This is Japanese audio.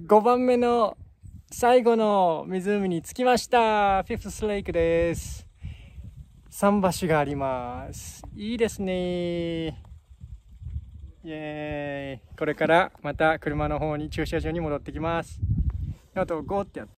5番目の最後の湖に着きましたフィフスレイクです桟橋がありますいいですねイエーイこれからまた車の方に駐車場に戻ってきますあとゴーってやって